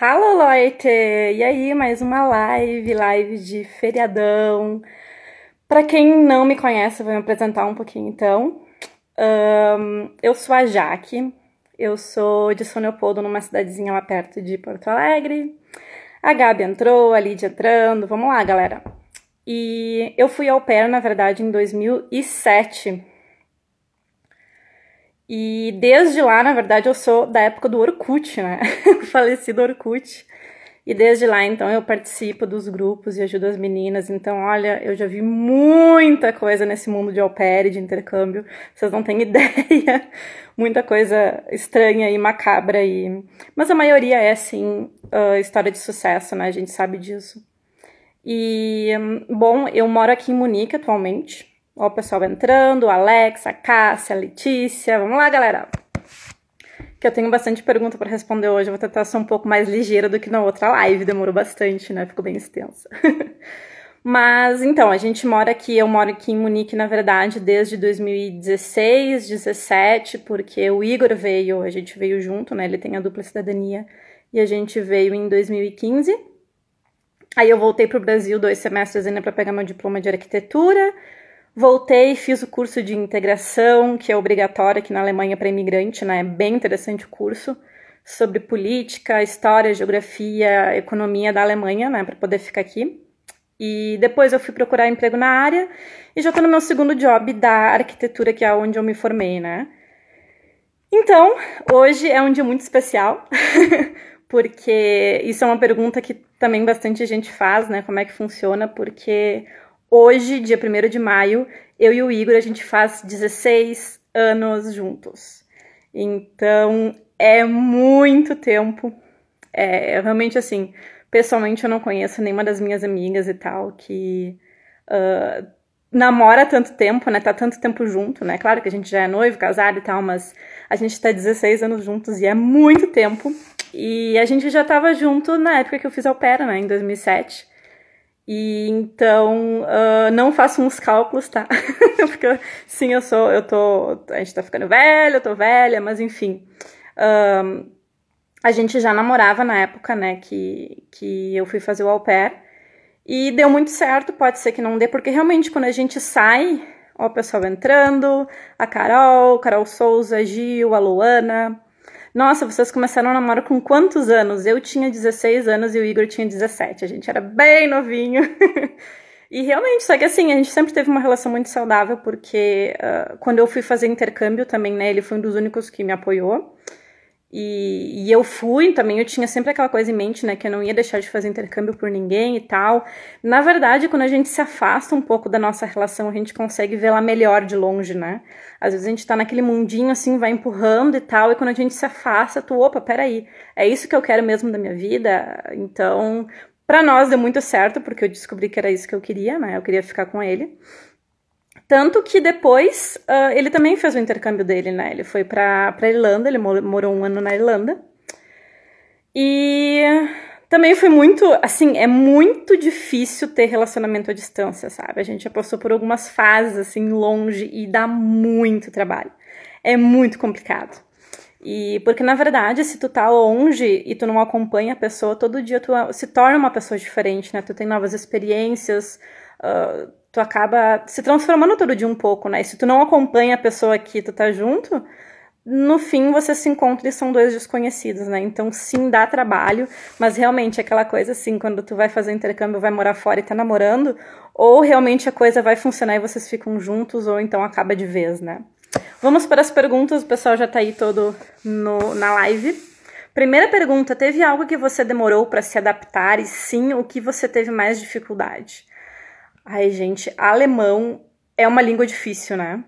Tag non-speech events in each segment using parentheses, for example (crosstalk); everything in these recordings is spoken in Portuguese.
Alô, Leute! E aí, mais uma live, live de feriadão. Para quem não me conhece, eu vou me apresentar um pouquinho então. Um, eu sou a Jaque, eu sou de São Leopoldo, numa cidadezinha lá perto de Porto Alegre. A Gabi entrou, a Lídia entrando, vamos lá, galera. E eu fui ao pair, na verdade, em 2007. E desde lá, na verdade, eu sou da época do Orkut, né? (laughs) o falecido Orkut. E desde lá, então, eu participo dos grupos e ajudo as meninas. Então, olha, eu já vi muita coisa nesse mundo de au pair, de intercâmbio. Vocês não têm (laughs) ideia. Muita coisa estranha e macabra. E... Mas a maioria é, sim, ah, história de sucesso, né? A gente sabe disso. E, hum, bom, eu moro aqui em Munique atualmente. Ó, o pessoal entrando, Alexa, Cássia, Letícia. Vamos lá, galera. Que eu tenho bastante pergunta para responder hoje. Eu vou tentar ser um pouco mais ligeira do que na outra live. Demorou bastante, né? Ficou bem extensa. (laughs) Mas então, a gente mora aqui, eu moro aqui em Munique, na verdade, desde 2016, 17, porque o Igor veio, a gente veio junto, né? Ele tem a dupla cidadania e a gente veio em 2015. Aí eu voltei para o Brasil dois semestres ainda para pegar meu diploma de arquitetura. Voltei, fiz o curso de integração, que é obrigatório aqui na Alemanha para imigrante, né? É bem interessante o curso sobre política, história, geografia, economia da Alemanha, né, para poder ficar aqui. E depois eu fui procurar emprego na área e já estou no meu segundo job da arquitetura, que é onde eu me formei, né? Então, hoje é um dia muito especial, (laughs) porque isso é uma pergunta que também bastante gente faz, né? Como é que funciona? Porque Hoje, dia 1 de maio, eu e o Igor a gente faz 16 anos juntos. Então é muito tempo. É realmente assim, pessoalmente eu não conheço nenhuma das minhas amigas e tal que uh, namora tanto tempo, né? Tá tanto tempo junto, né? Claro que a gente já é noivo, casado e tal, mas a gente tá 16 anos juntos e é muito tempo. E a gente já tava junto na época que eu fiz a opera, né? Em 2007. E então, uh, não faço uns cálculos, tá? (laughs) Porque sim, eu sou, eu tô, a gente tá ficando velha, eu tô velha, mas enfim. Um, a gente já namorava na época, né, que, que eu fui fazer o au pair. E deu muito certo, pode ser que não dê, porque realmente quando a gente sai, ó o pessoal entrando, a Carol, Carol Souza, Gil, a Luana, nossa, vocês começaram a namorar com quantos anos? Eu tinha 16 anos e o Igor tinha 17. A gente era bem novinho. (laughs) e realmente, só que assim, a gente sempre teve uma relação muito saudável, porque uh, quando eu fui fazer intercâmbio também, né, ele foi um dos únicos que me apoiou. E, e, eu fui também, eu tinha sempre aquela coisa em mente, né, que eu não ia deixar de fazer intercâmbio por ninguém e tal. Na verdade, quando a gente se afasta um pouco da nossa relação, a gente consegue vê-la melhor de longe, né? Às vezes a gente tá naquele mundinho assim, vai empurrando e tal, e quando a gente se afasta, tu, opa, peraí, é isso que eu quero mesmo da minha vida? Então, para nós deu muito certo, porque eu descobri que era isso que eu queria, né? Eu queria ficar com ele. Tanto que depois uh, ele também fez o intercâmbio dele, né? Ele foi pra, pra Irlanda, ele morou um ano na Irlanda. E também foi muito, assim, é muito difícil ter relacionamento à distância, sabe? A gente já passou por algumas fases, assim, longe e dá muito trabalho. É muito complicado. E porque na verdade, se tu tá longe e tu não acompanha a pessoa, todo dia tu se torna uma pessoa diferente, né? Tu tem novas experiências, uh, tu acaba se transformando todo dia um pouco, né? E se tu não acompanha a pessoa que tu tá junto, no fim você se encontra e são dois desconhecidos, né? Então sim, dá trabalho, mas realmente é aquela coisa assim, quando tu vai fazer intercâmbio, vai morar fora e tá namorando, ou realmente a coisa vai funcionar e vocês ficam juntos, ou então acaba de vez, né? Vamos para as perguntas, o pessoal já tá aí todo no, na live. Primeira pergunta, teve algo que você demorou para se adaptar e sim, o que você teve mais dificuldade? Ai, gente, alemão é uma língua difícil, né?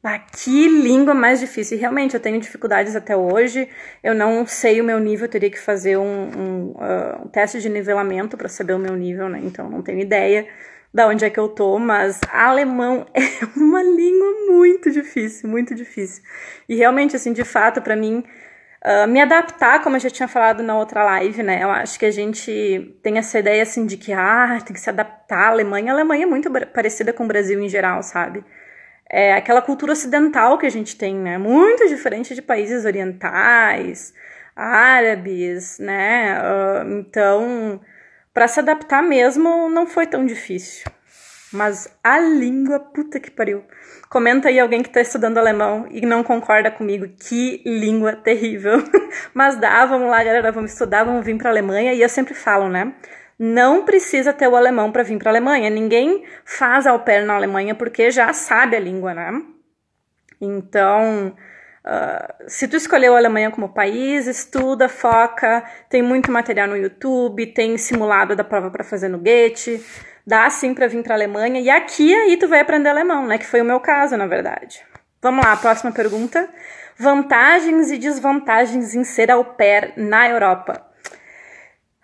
Ah, que língua mais difícil. E realmente, eu tenho dificuldades até hoje. Eu não sei o meu nível, eu teria que fazer um, um, uh, um teste de nivelamento para saber o meu nível, né? Então, não tenho ideia da onde é que eu tô, mas alemão (laughs) é uma língua muito difícil, muito difícil. E realmente, assim, de fato, para mim, ah, me adaptar, como eu já tinha falado na outra live, né? Eu acho que a gente tem essa ideia assim de que ah, tem que se adaptar à Alemanha. A Alemanha é muito parecida com o Brasil em geral, sabe? É aquela cultura ocidental que a gente tem, né? Muito diferente de países orientais, árabes, né? Uh, então, para se adaptar mesmo não foi tão difícil. Mas a língua, puta que pariu. Comenta aí alguém que tá estudando alemão e não concorda comigo. Que língua terrível. (laughs) Mas dá, vamos lá, galera, vamos estudar, vamos vir pra Alemanha. E eu sempre falo, né? Não precisa ter o alemão para vir pra Alemanha. Ninguém faz au pair na Alemanha porque já sabe a língua, né? Então, Uh, se tu escolheu a Alemanha como país, estuda, foca, tem muito material no YouTube, tem simulado da prova para fazer no Goethe, dá sim para vir para a Alemanha e aqui aí tu vai aprender alemão, né? Que foi o meu caso, na verdade. Vamos lá, próxima pergunta. Vantagens e desvantagens em ser au pair na Europa.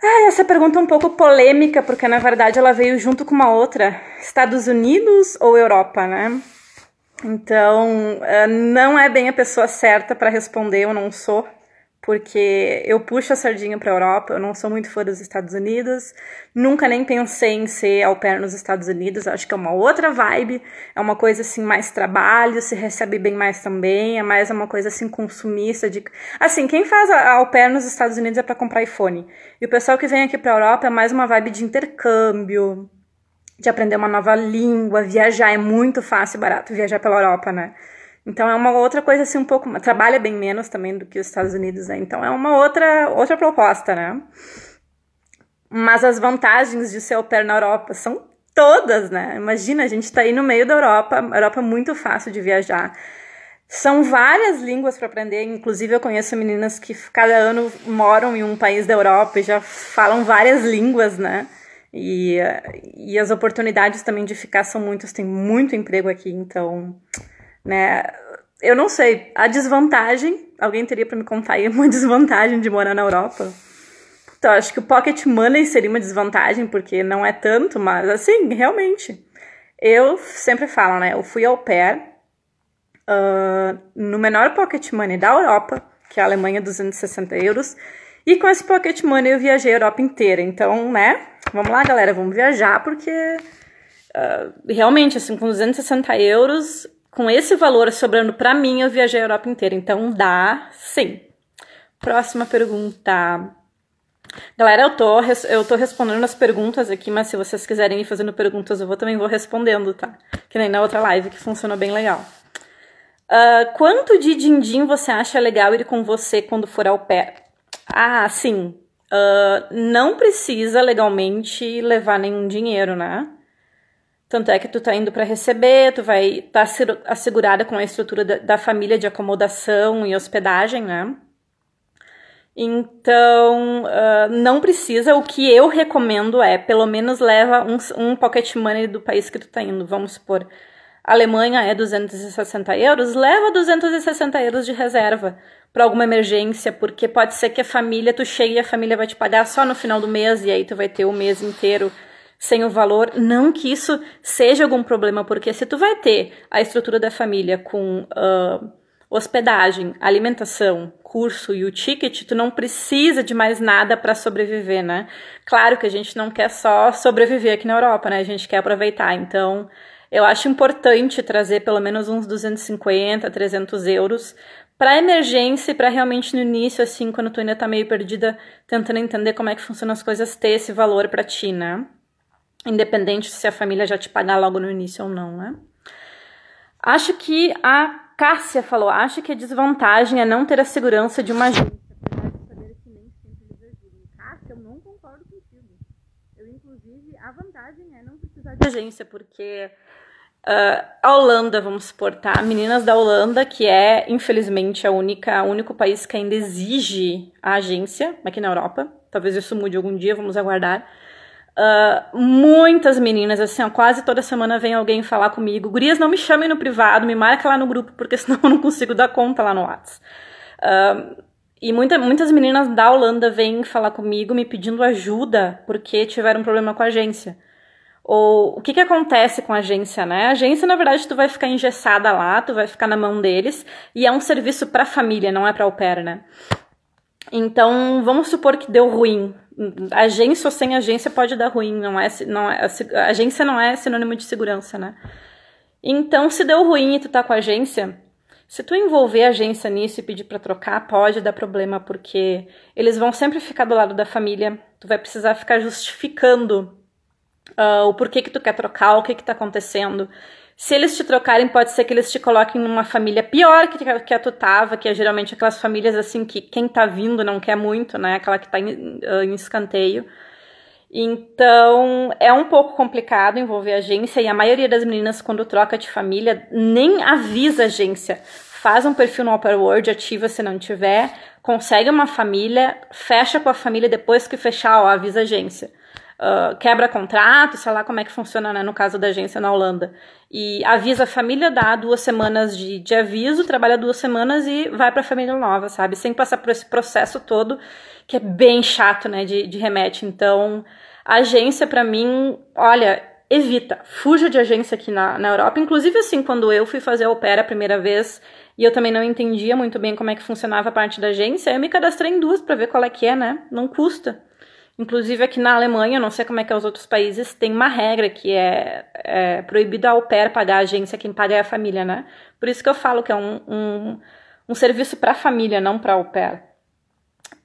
Ah, essa pergunta é um pouco polêmica, porque na verdade ela veio junto com uma outra: Estados Unidos ou Europa, né? Então, eh, não é bem a pessoa certa para responder, eu não sou porque eu puxo a sardinha para a Europa, eu não sou muito fã dos Estados Unidos, nunca nem pensei em ser au pair nos Estados Unidos, acho que é uma outra vibe, é uma coisa assim mais trabalho, se recebe bem mais também, é mais uma coisa assim consumista de assim, quem faz au pair nos Estados Unidos é para comprar iPhone. E o pessoal que vem aqui para a Europa é mais uma vibe de intercâmbio, de aprender uma nova língua, viajar é muito fácil e barato viajar pela Europa, né? Então é uma outra coisa assim um pouco, trabalha bem menos também do que os Estados Unidos, né? Então é uma outra outra proposta, né? Mas as vantagens de ser au pair na Europa são todas, né? Imagina, a gente está aí no meio da Europa, Europa é muito fácil de viajar. São várias línguas para aprender, inclusive eu conheço meninas que cada ano moram em um país da Europa e já falam várias línguas, né? E, e as oportunidades também de ficar são muitas, tem muito emprego aqui, então né? Eu não sei, a desvantagem, alguém teria para me contar aí (laughs) uma desvantagem de morar na Europa? Então, acho que o pocket money seria uma desvantagem, porque não é tanto, mas assim, realmente. Eu sempre falo, né? Eu fui ao pé uh, no menor pocket money da Europa, que é a Alemanha, 260 euros. E com esse pocket money eu viajei a Europa inteira. Então, né? Vamos lá, galera, vamos viajar, porque uh, realmente, assim, com 260 euros, com esse valor sobrando para mim, eu viajei a Europa inteira. Então dá sim. Próxima pergunta. Galera, eu tô, eu tô respondendo as perguntas aqui, mas se vocês quiserem ir fazendo perguntas, eu vou, também vou respondendo, tá? Que nem na outra live, que funcionou bem legal. Uh, quanto de din-din você acha legal ir com você quando for ao pé? Ah, sim. Uh, não precisa legalmente levar nenhum dinheiro, né? Tanto é que tu tá indo para receber, tu vai estar tá assegurada com a estrutura da, da, família de acomodação e hospedagem, né? Então, uh, não precisa. O que eu recomendo é, pelo menos leva um, um pocket money do país que tu tá indo. Vamos supor, Alemanha é 260 euros, leva 260 euros de reserva para alguma emergência, porque pode ser que a família, tu chegue e a família vai te pagar só no final do mês, e aí tu vai ter o mês inteiro sem o valor. Não que isso seja algum problema, porque se tu vai ter a estrutura da família com uh, hospedagem, alimentação, curso e o ticket, tu não precisa de mais nada para sobreviver, né? Claro que a gente não quer só sobreviver aqui na Europa, né? A gente quer aproveitar. Então, eu acho importante trazer pelo menos uns 250, 300 euros para emergência e para realmente no início, assim, quando tu ainda tá meio perdida, tentando entender como é que funcionam as coisas, ter esse valor para ti, né? independente se a família já te pagar logo no início ou não, né? Acho que a Cássia falou, acho que a desvantagem é não ter a segurança de uma agência, apesar de saber que nem sempre Cássia, eu não concordo contigo. Eu, inclusive, a vantagem é não precisar de agência, porque uh, a Holanda, vamos supor, tá? Meninas da Holanda, que é, infelizmente, a única, o único país que ainda exige a agência aqui na Europa. Talvez isso mude algum dia, vamos aguardar. Uh, muitas meninas, assim, ó, quase toda semana vem alguém falar comigo. Gurias, não me chamem no privado, me marca lá no grupo, porque (laughs) senão eu não consigo dar conta lá no WhatsApp. Uh, e muita, muitas meninas da Holanda vêm falar comigo me pedindo ajuda porque tiveram um problema com a agência. Ou o que, que acontece com a agência, né? A agência, na verdade, tu vai ficar engessada lá, tu vai ficar na mão deles, e é um serviço para família, não é para au pair, né? Então, vamos supor que deu ruim agência ou sem agência pode dar ruim, não é, não é agência não é sinônimo de segurança, né? Então, se deu ruim e tu tá com a agência, se tu envolver a agência nisso e pedir para trocar, pode dar problema, porque eles vão sempre ficar do lado da família. Tu vai precisar ficar justificando uh, o porquê que tu quer trocar, o que que tá acontecendo. Se eles te trocarem, pode ser que eles te coloquem numa família pior que, que a tu tava, que é geralmente aquelas famílias assim que quem tá vindo não quer muito, né? Aquela que tá em, ah, em escanteio. Então, é um pouco complicado envolver a agência e a maioria das meninas, quando troca de família, nem avisa a agência. Faz um perfil no Upper ativa se não tiver, consegue uma família, fecha com a família, depois que fechar, ó, avisa a agência. Uh, quebra contrato, sei lá como é que funciona, né, no caso da agência na Holanda e avisa a família, dá duas semanas de, de aviso, trabalha duas semanas e vai para a família nova, sabe? Sem passar por esse processo todo, que é bem chato, né, de, de remete. Então, agência, para mim, olha, evita, fuja de agência aqui na, na Europa. Inclusive, assim, quando eu fui fazer a Opera a primeira vez e eu também não entendia muito bem como é que funcionava a parte da agência, eu me cadastrei em duas para ver qual é que é, né? Não custa. Inclusive aqui na Alemanha, não sei como é que é os outros países, tem uma regra que é, é proibido ao pair pagar a agência, quem paga é a família, né? Por isso que eu falo que é um, um, um serviço para a família, não para o pair.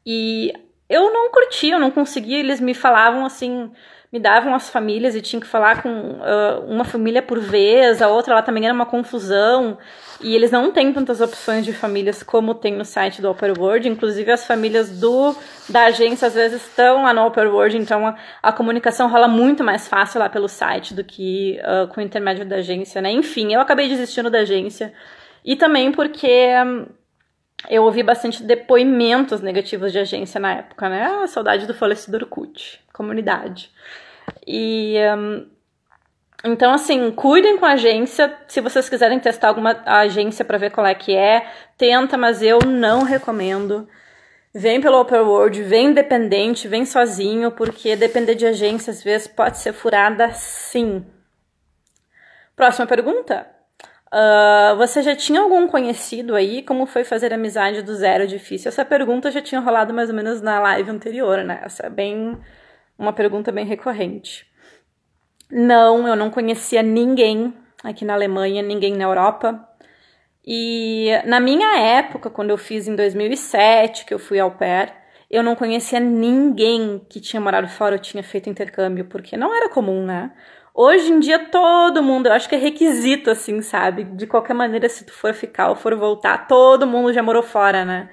E eu não curti, eu não consegui, eles me falavam assim, me davam as famílias e tinha que falar com uh, uma família por vez, a outra lá também era uma confusão. E eles não têm tantas opções de famílias como tem no site do Upper World. Inclusive, as famílias do da agência às vezes estão lá no Upper World, então a, a comunicação rola muito mais fácil lá pelo site do que uh, com o intermédio da agência, né? Enfim, eu acabei desistindo da agência. E também porque. Um, eu ouvi bastante depoimentos negativos de agência na época, né? Ah, saudade do falecido Orkut, comunidade. E um, então, assim, cuidem com a agência. Se vocês quiserem testar alguma agência para ver qual é que é, tenta, mas eu não recomendo. Vem pelo Open World, vem independente, vem sozinho, porque depender de agência às vezes pode ser furada sim. Próxima pergunta. Uh, você já tinha algum conhecido aí? Como foi fazer amizade do zero é difícil? Essa pergunta já tinha rolado mais ou menos na live anterior, né? Essa é bem uma pergunta bem recorrente. Não, eu não conhecia ninguém aqui na Alemanha, ninguém na Europa. E na minha época, quando eu fiz em 2007, que eu fui ao pair, eu não conhecia ninguém que tinha morado fora ou tinha feito intercâmbio, porque não era comum, né? Hoje em dia todo mundo, eu acho que é requisito assim, sabe? De qualquer maneira, se tu for ficar ou for voltar, todo mundo já morou fora, né?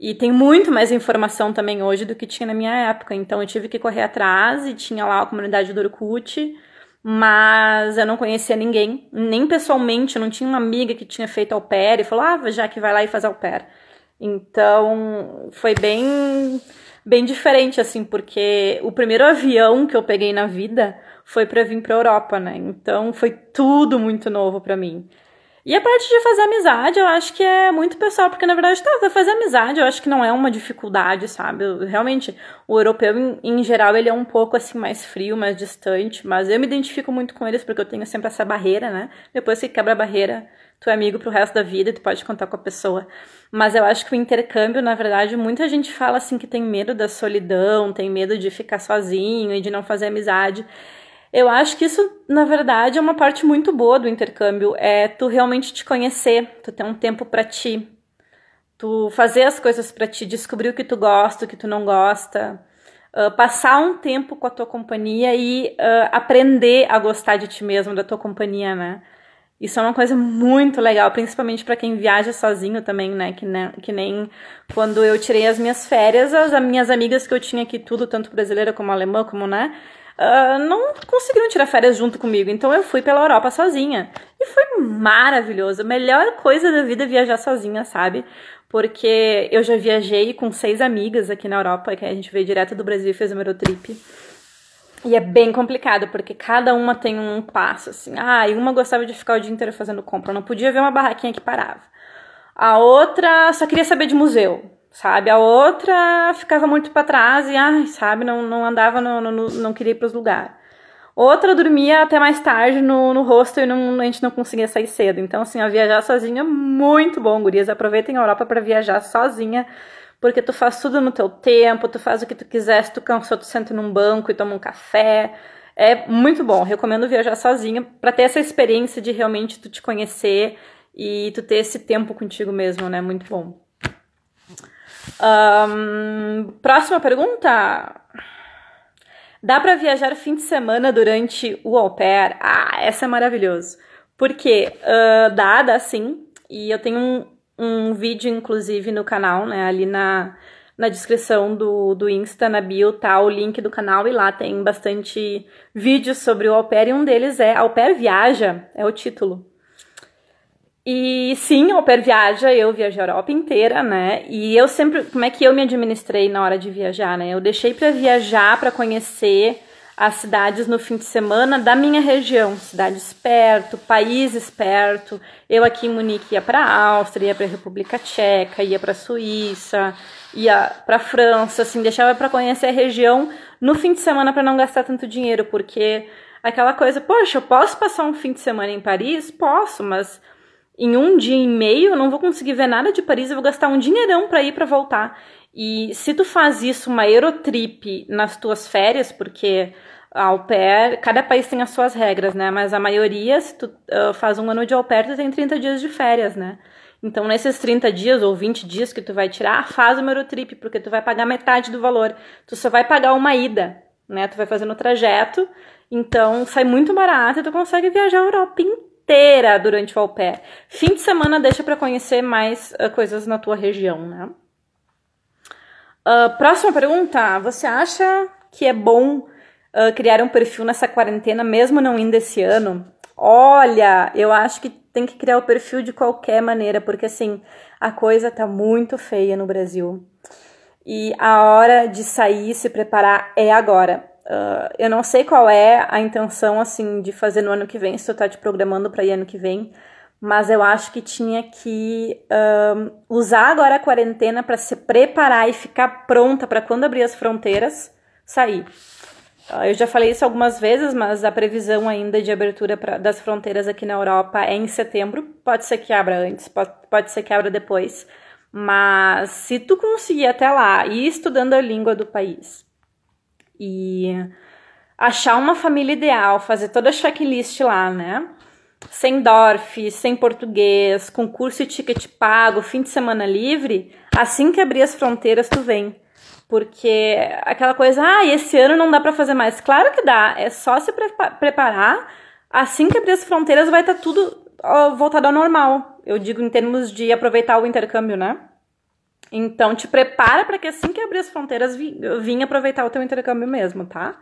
E tem muito mais informação também hoje do que tinha na minha época. Então eu tive que correr atrás e tinha lá a comunidade do Orkut, mas eu não conhecia ninguém, nem pessoalmente, eu não tinha uma amiga que tinha feito au pair e falou: "Ah, já que vai lá e faz au pair". Então, foi bem bem diferente assim, porque o primeiro avião que eu peguei na vida foi para vir para Europa, né? Então foi tudo muito novo para mim. E a parte de fazer amizade, eu acho que é muito pessoal, porque na verdade, tá, fazer amizade eu acho que não é uma dificuldade, sabe? Eu, realmente, o europeu em, em, geral ele é um pouco assim mais frio, mais distante, mas eu me identifico muito com eles porque eu tenho sempre essa barreira, né? Depois que quebra a barreira, tu é amigo pro resto da vida, tu pode contar com a pessoa. Mas eu acho que o intercâmbio, na verdade, muita gente fala assim que tem medo da solidão, tem medo de ficar sozinho e de não fazer amizade. Eu acho que isso, na verdade, é uma parte muito boa do intercâmbio, é tu realmente te conhecer, tu ter um tempo para ti, tu fazer as coisas para ti, descobrir o que tu gosta, o que tu não gosta, uh, passar um tempo com a tua companhia e uh, aprender a gostar de ti mesmo, da tua companhia, né? Isso é uma coisa muito legal, principalmente para quem viaja sozinho também, né? Que, né? que nem quando eu tirei as minhas férias, as minhas amigas que eu tinha aqui, tudo, tanto brasileira como alemã, como, né? uh, não conseguiram tirar férias junto comigo. Então eu fui pela Europa sozinha. E foi maravilhoso. A melhor coisa da vida é viajar sozinha, sabe? Porque eu já viajei com seis amigas aqui na Europa, que a gente veio direto do Brasil e fez uma trip. E é bem complicado, porque cada uma tem um passo, assim. Ah, e uma gostava de ficar o dia inteiro fazendo compra, não podia ver uma barraquinha que parava. A outra só queria saber de museu sabe? A outra ficava muito para trás e, ai, sabe, não, não andava, no, no não queria ir para os lugares. Outra dormia até mais tarde no, no hostel e não, a gente não conseguia sair cedo. Então, assim, a viajar sozinha é muito bom, gurias. Aproveitem a Europa para viajar sozinha, porque tu faz tudo no teu tempo, tu faz o que tu quiser. Se tu cansou, tu senta num banco e toma um café. É muito bom. Recomendo viajar sozinha para ter essa experiência de realmente tu te conhecer e tu ter esse tempo contigo mesmo, né? Muito bom. Um, próxima pergunta. Dá para viajar fim de semana durante o au pair? Ah, essa é maravilhoso. Porque uh, dá, dá sim. E eu tenho um, um vídeo, inclusive, no canal, né? Ali na, na descrição do, do Insta, na bio, tá o link do canal e lá tem bastante vídeos sobre o Au Pair, e um deles é Au Pair Viaja, é o título. E sim, au viaja, eu viajei a Europa inteira, né? E eu sempre, como é que eu me administrei na hora de viajar, né? Eu deixei para viajar, para conhecer as cidades no fim de semana da minha região, cidades perto, países perto. Eu aqui em Munique ia para Áustria, ia para a República Tcheca, ia para Suíça, ia para França, assim, deixava para conhecer a região no fim de semana para não gastar tanto dinheiro, porque aquela coisa, poxa, eu posso passar um fim de semana em Paris? Posso, mas em um dia e meio eu não vou conseguir ver nada de Paris, eu vou gastar um dinheirão para ir para voltar. E se tu faz isso uma Eurotrip nas tuas férias, porque ao pé, cada país tem as suas regras, né? Mas a maioria, se tu uh, faz um ano de au pair, tu tem 30 dias de férias, né? Então, nesses 30 dias ou 20 dias que tu vai tirar, faz uma Eurotrip, porque tu vai pagar metade do valor. Tu só vai pagar uma ida, né? Tu vai fazendo o trajeto, então sai muito barato e tu consegue viajar a Europa inteira inteira durante o au pair. Fim de semana deixa para conhecer mais uh, coisas na tua região, né? Uh, próxima pergunta: você acha que é bom uh, criar um perfil nessa quarentena, mesmo não indo esse ano? Olha, eu acho que tem que criar o perfil de qualquer maneira, porque assim, a coisa tá muito feia no Brasil. E a hora de sair e se preparar é agora. Uh, eu não sei qual é a intenção, assim, de fazer no ano que vem, se tu tá te programando para ir ano que vem, mas eu acho que tinha que usar agora a quarentena para se preparar e ficar pronta para quando abrir as fronteiras sair. Ah, eu já falei isso algumas vezes, mas a previsão ainda de abertura pra, das fronteiras aqui na Europa é em setembro. Pode ser que abra antes, pode, pode ser que abra depois. Mas se tu conseguir até lá e estudando a língua do país, e achar uma família ideal, fazer toda a checklist lá, né? Sem DORF, sem português, concurso e ticket pago, fim de semana livre, assim que abrir as fronteiras, tu vem. Porque aquela coisa, ah, esse ano não dá para fazer mais. Claro que dá, é só se pre preparar. Assim que abrir as fronteiras, vai estar tá tudo voltado ao normal. Eu digo em termos de aproveitar o intercâmbio, né? Então, te prepara para que assim que abrir as fronteiras, vim aproveitar o teu intercâmbio mesmo, tá?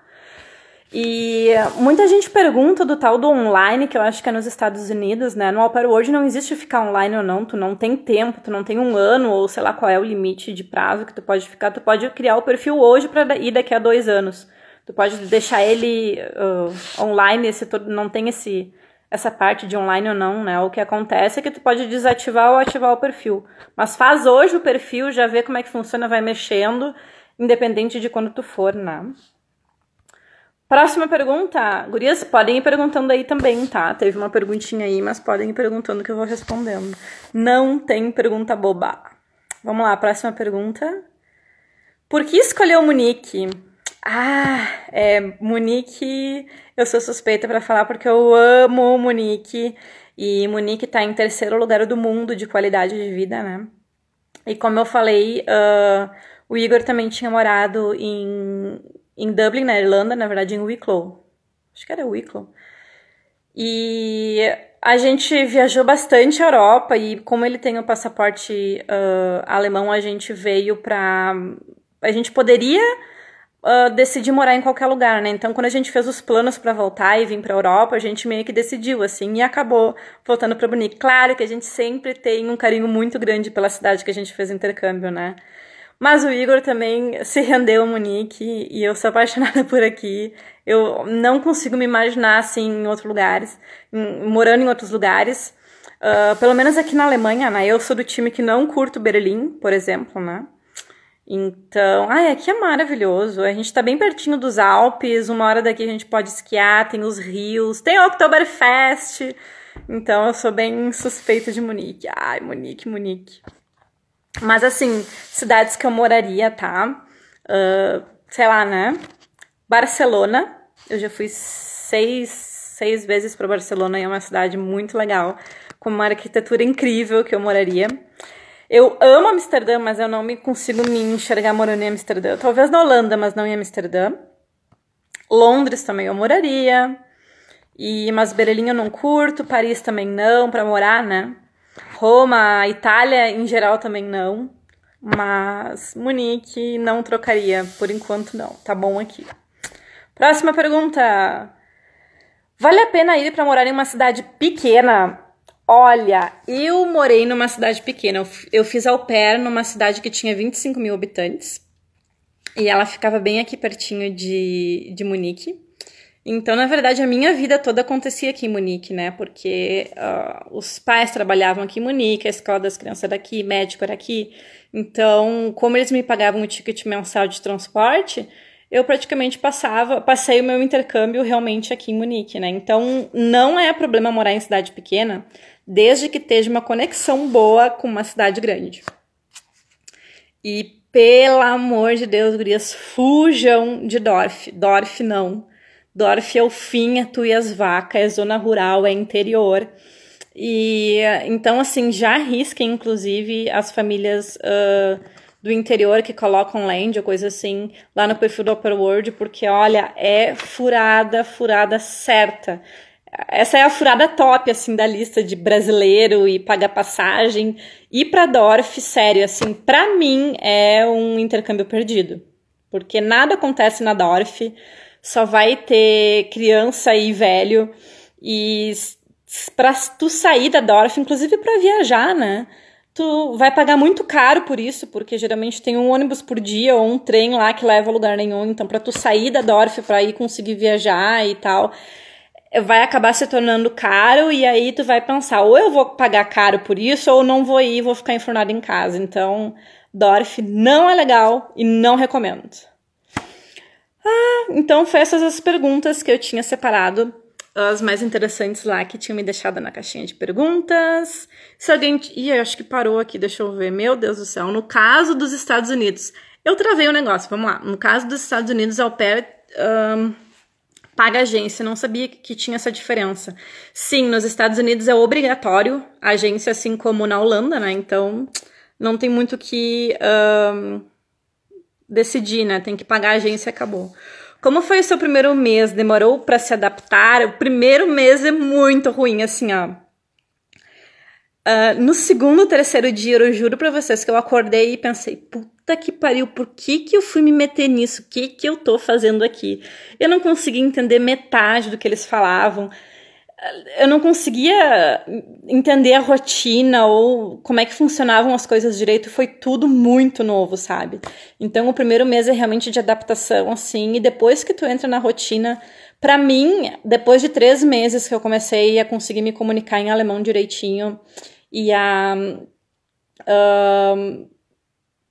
E muita gente pergunta do tal do online, que eu acho que é nos Estados Unidos, né? No Alpero hoje não existe ficar online ou não, tu não tem tempo, tu não tem um ano, ou sei lá qual é o limite de prazo que tu pode ficar, tu pode criar o perfil hoje para ir daqui a dois anos. Tu pode deixar ele uh, online, esse não tem esse essa parte de online ou não, né? O que acontece é que tu pode desativar ou ativar o perfil. Mas faz hoje o perfil, já vê como é que funciona, vai mexendo, independente de quando tu for, né? Próxima pergunta. Gurias, podem ir perguntando aí também, tá? Teve uma perguntinha aí, mas podem ir perguntando que eu vou respondendo. Não tem pergunta boba. Vamos lá, próxima pergunta. Por que escolheu Munique? Ah, é, Munique, eu sou suspeita para falar porque eu amo Munique. E Munique tá em terceiro lugar do mundo de qualidade de vida, né? E como eu falei, uh, o Igor também tinha morado em, em Dublin, na Irlanda, na verdade em Wicklow. Acho que era Wicklow. E a gente viajou bastante a Europa e como ele tem o passaporte uh, alemão, a gente veio pra... A gente poderia uh, decidi morar em qualquer lugar, né? Então, quando a gente fez os planos para voltar e vir para Europa, a gente meio que decidiu assim e acabou voltando para Munique. Claro que a gente sempre tem um carinho muito grande pela cidade que a gente fez intercâmbio, né? Mas o Igor também se rendeu a Munique e eu sou apaixonada (laughs) por aqui. Eu não consigo me imaginar assim em outros lugares, em, morando em outros lugares. Uh, pelo menos aqui na Alemanha, né? Eu sou do time que não curto Berlim, por exemplo, né? Então, ah, aqui é maravilhoso. A gente está bem pertinho dos Alpes. Uma hora daqui a gente pode esquiar, tem os rios, tem o Oktoberfest. Então, eu sou bem suspeita de Munique. Ai, Munique, Munique. Mas, assim, cidades que eu moraria, tá? Uh, sei lá, né? Barcelona. Eu já fui seis, seis vezes para Barcelona e é uma cidade muito legal, com uma arquitetura incrível que eu moraria. Eu amo Amsterdã, mas eu não me consigo me enxergar morando em Amsterdã. Talvez na Holanda, mas não em Amsterdã. Londres também eu moraria. E mas Berlim eu não curto, Paris também não para morar, né? Roma, Itália em geral também não. Mas Munique não trocaria, por enquanto não. Tá bom aqui. Próxima pergunta. Vale a pena ir para morar em uma cidade pequena Olha, eu morei numa cidade pequena. Eu fiz au pair numa cidade que tinha 25 mil habitantes. E ela ficava bem aqui pertinho de, de Munique. Então, na verdade, a minha vida toda acontecia aqui em Munique, né? Porque uh, os pais trabalhavam aqui em Munique, a escola das crianças era aqui, médico era aqui. Então, como eles me pagavam o ticket mensal de transporte, eu praticamente passava, passei o meu intercâmbio realmente aqui em Munique, né? Então, não é problema morar em cidade pequena desde que esteja uma conexão boa com uma cidade grande. E pelo amor de Deus, gurias, fujam de Dorf. Dorf não. Dorf é o fim, é tu e as vacas, é zona rural, é interior. E então, assim, já arrisquem, inclusive, as famílias uh, do interior que colocam land ou coisa assim lá no perfil do Upper World, porque olha, é furada, furada certa. Essa é a furada top, assim, da lista de brasileiro e paga passagem. e para Dorf, sério, assim, para mim é um intercâmbio perdido. Porque nada acontece na Dorf, só vai ter criança e velho. E pra tu sair da Dorf, inclusive para viajar, né? Tu vai pagar muito caro por isso, porque geralmente tem um ônibus por dia ou um trem lá que leva a lugar nenhum. Então, para tu sair da Dorf para ir conseguir viajar e tal, vai acabar se tornando caro e aí tu vai pensar, ou eu vou pagar caro por isso, ou não vou ir, vou ficar enfornado em casa. Então, Dorf não é legal e não recomendo. Ah, então foi essas as perguntas que eu tinha separado, as mais interessantes lá que tinham me deixado na caixinha de perguntas. Se alguém. Ih, eu acho que parou aqui, deixa eu ver. Meu Deus do céu. No caso dos Estados Unidos, eu travei o negócio, vamos lá. No caso dos Estados Unidos, ao pé. Um paga agência, não sabia que tinha essa diferença. Sim, nos Estados Unidos é obrigatório a agência, assim como na Holanda, né? Então não tem muito que um, decidir, né? Tem que pagar a agência e acabou. Como foi o seu primeiro mês? Demorou para se adaptar? O primeiro mês é muito ruim, assim, ó ah, no segundo, terceiro dia, eu juro pra vocês que eu acordei e pensei, puta que pariu, por que que eu fui me meter nisso? O que que eu tô fazendo aqui? Eu não conseguia entender metade do que eles falavam. Eu não conseguia entender a rotina ou como é que funcionavam as coisas direito. Foi tudo muito novo, sabe? Então, o primeiro mês é realmente de adaptação, assim. E depois que tu entra na rotina, para mim, depois de três meses que eu comecei a conseguir me comunicar em alemão direitinho, y a um,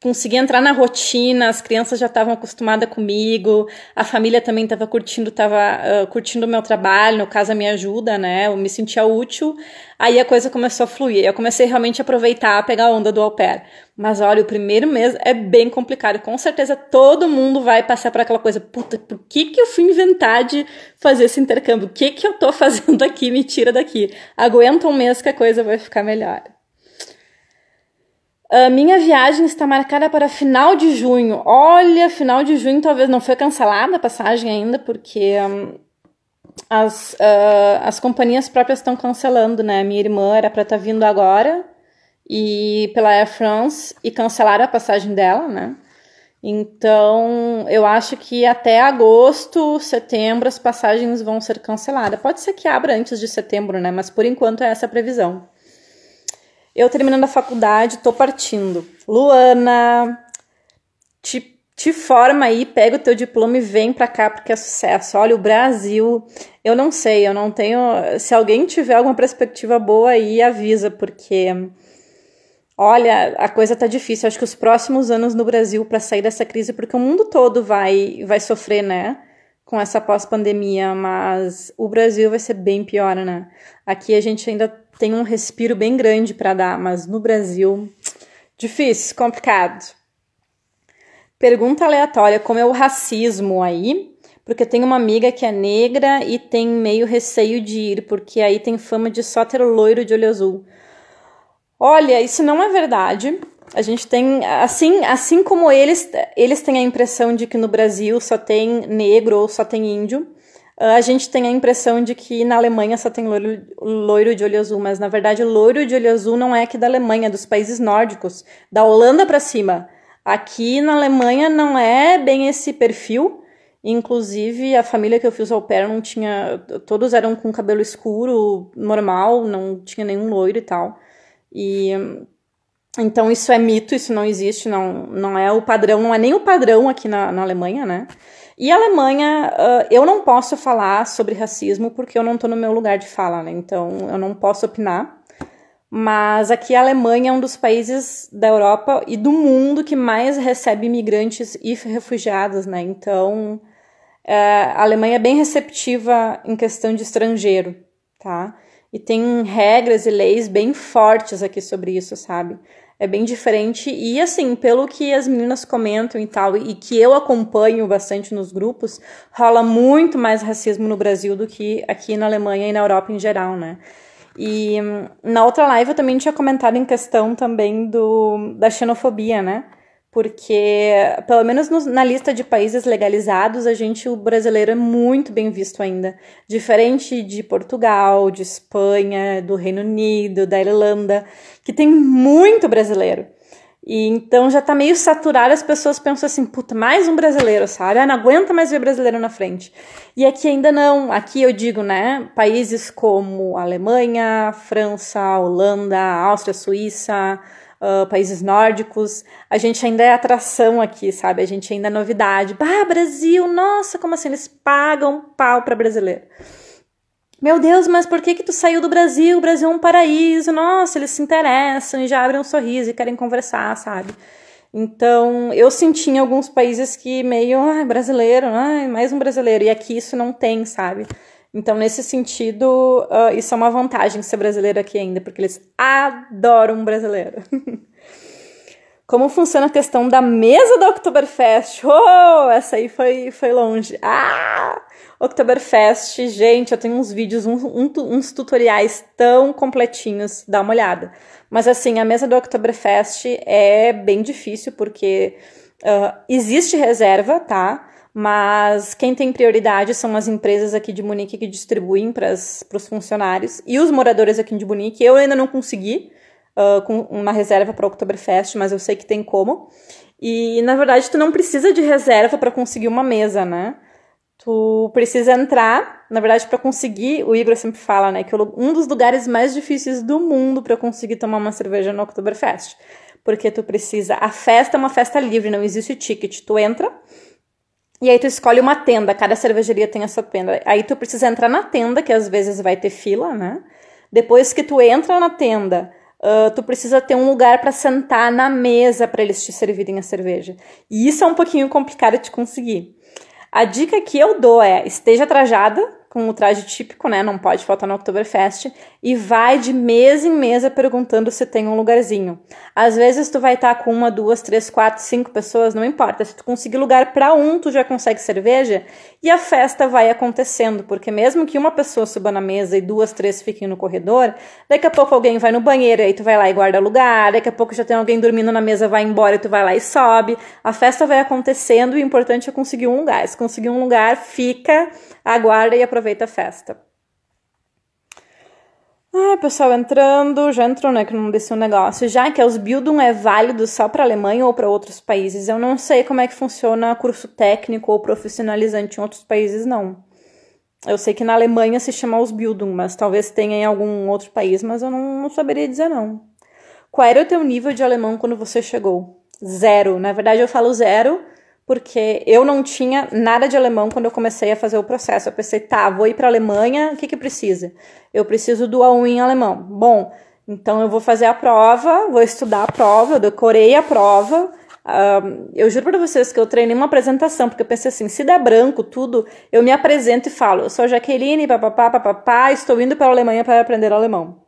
consegui entrar na rotina, as crianças já estavam acostumadas comigo, a família também estava curtindo, estava uh, ah, curtindo o meu trabalho, no caso a minha ajuda, né? Eu me sentia útil. Aí a coisa começou a fluir. Eu comecei realmente a aproveitar, a pegar a onda do au pair. Mas olha, o primeiro mês é bem complicado. Com certeza todo mundo vai passar por aquela coisa, puta, por que que eu fui inventar de fazer esse intercâmbio? O que que eu tô fazendo (laughs) aqui? Me tira daqui. Aguenta um mês que a coisa vai ficar melhor. Ah, minha viagem está marcada para final de junho. Olha, final de junho talvez não foi cancelada a passagem ainda, porque um, as, uh, as companhias próprias estão cancelando, né? Minha irmã era para estar tá vindo agora e pela Air France e cancelaram a passagem dela, né? Então, eu acho que até agosto, setembro, as passagens vão ser canceladas. Pode ser que abra antes de setembro, né? Mas por enquanto é essa a previsão. Eu terminando a faculdade, tô partindo. Luana, te, te forma aí, pega o teu diploma e vem pra cá porque é sucesso. Olha, o Brasil, eu não sei, eu não tenho. Se alguém tiver alguma perspectiva boa aí, avisa, porque. Olha, a coisa tá difícil. Acho que os próximos anos no Brasil para sair dessa crise, porque o mundo todo vai vai sofrer, né? com essa pós-pandemia, mas o Brasil vai ser bem pior, né? Aqui a gente ainda tem um respiro bem grande para dar, mas no Brasil, difícil, complicado. Pergunta aleatória: como é o racismo aí? Porque tem uma amiga que é negra e tem meio receio de ir, porque aí tem fama de só ter loiro de olho azul. Olha, isso não é verdade. A gente tem, assim, assim como eles, eles têm a impressão de que no Brasil só tem negro ou só tem índio, ah, a gente tem a impressão de que na Alemanha só tem loiro, loiro de olho azul, mas na verdade loiro de olho azul não é aqui da Alemanha, é dos países nórdicos, da Holanda para cima. Aqui na Alemanha não é bem esse perfil. Inclusive, a família que eu fiz ao pé não tinha. Todos eram com cabelo escuro, normal, não tinha nenhum loiro e tal. E então, isso é mito, isso não existe, não, não é o padrão, não é nem o padrão aqui na, na Alemanha, né? E a Alemanha, uh, eu não posso falar sobre racismo porque eu não estou no meu lugar de fala, né? Então, eu não posso opinar. Mas aqui a Alemanha é um dos países da Europa e do mundo que mais recebe imigrantes e refugiados, né? Então, uh, a Alemanha é bem receptiva em questão de estrangeiro, tá? E tem regras e leis bem fortes aqui sobre isso, sabe? É bem diferente. E assim, pelo que as meninas comentam e tal, e que eu acompanho bastante nos grupos, rola muito mais racismo no Brasil do que aqui na Alemanha e na Europa em geral, né? E hum, na outra live eu também tinha comentado em questão também do, da xenofobia, né? porque pelo menos no, na lista de países legalizados a gente o brasileiro é muito bem visto ainda, diferente de Portugal, de Espanha, do Reino Unido, da Irlanda, que tem muito brasileiro. E então já tá meio saturado, as pessoas pensam assim, puta, mais um brasileiro, sabe? Ah, não aguenta mais ver brasileiro na frente. E aqui ainda não, aqui eu digo, né, países como Alemanha, França, Holanda, Áustria, Suíça, uh, países nórdicos. A gente ainda é atração aqui, sabe? A gente ainda é novidade. Bah, Brasil, nossa, como assim? Eles pagam pau para brasileiro. Meu Deus, mas por que que tu saiu do Brasil? O Brasil é um paraíso. Nossa, eles se interessam e já abrem um sorriso e querem conversar, sabe? Então, eu senti em alguns países que meio, ah, brasileiro, ah, mais um brasileiro. E aqui isso não tem, sabe? Então, nesse sentido, uh, isso é uma vantagem ser brasileiro aqui ainda, porque eles adoram um brasileiro. (laughs) Como funciona a questão da mesa da Oktoberfest? Oh, essa aí foi, foi longe. Ah! Oktoberfest, gente, eu tenho uns vídeos, uns tutoriais tão completinhos, dá uma olhada. Mas assim, a mesa do Oktoberfest é bem difícil, porque uh, existe reserva, tá? mas quem tem prioridade são as empresas aqui de Munique que distribuem para os funcionários e os moradores aqui de Munique. Eu ainda não consegui uh, com uma reserva para o Oktoberfest, mas eu sei que tem como. E na verdade, tu não precisa de reserva para conseguir uma mesa, né? Tu precisa entrar, na verdade, para conseguir. O Igor sempre fala, né, que é um dos lugares mais difíceis do mundo para conseguir tomar uma cerveja no Oktoberfest, porque tu precisa. A festa é uma festa livre, não existe ticket. Tu entra e aí tu escolhe uma tenda, cada cervejaria tem a sua tenda. Aí tu precisa entrar na tenda, que às vezes vai ter fila, né? Depois que tu entra na tenda, uh, tu precisa ter um lugar para sentar na mesa para eles te servirem a cerveja. E isso é um pouquinho complicado de conseguir. A dica que eu dou é: esteja trajada, com o traje típico, né? Não pode faltar no Oktoberfest. E vai de mesa em mesa perguntando se tem um lugarzinho. Às vezes tu vai estar tá com uma, duas, três, quatro, cinco pessoas, não importa. Se tu conseguir lugar para um, tu já consegue cerveja. E a festa vai acontecendo, porque mesmo que uma pessoa suba na mesa e duas, três fiquem no corredor, daqui a pouco alguém vai no banheiro, aí tu vai lá e guarda lugar. Daqui a pouco já tem alguém dormindo na mesa, vai embora e tu vai lá e sobe. A festa vai acontecendo e o importante é conseguir um lugar. Se conseguir um lugar, fica, aguarda e aproveita aproveita a festa. Ah, pessoal entrando, já entrou, né? Que não desceu um negócio. Já que os Bildung é válido só para Alemanha ou para outros países, eu não sei como é que funciona curso técnico ou profissionalizante em outros países, não. Eu sei que na Alemanha se chama os Bildung, mas talvez tenha em algum outro país, mas eu não, não saberia dizer, não. Qual era o teu nível de alemão quando você chegou? Zero. Na verdade, eu falo zero porque eu não tinha nada de alemão quando eu comecei a fazer o processo. Eu pensei, tá, vou ir para a Alemanha, o que, que precisa? Eu preciso do A1 em alemão. Bom, então eu vou fazer a prova, vou estudar a prova, eu decorei a prova. Um, eu juro para vocês que eu treinei uma apresentação, porque eu pensei assim: se der branco tudo, eu me apresento e falo, eu sou Jaqueline, papapá, papapá, estou indo para a Alemanha para aprender alemão.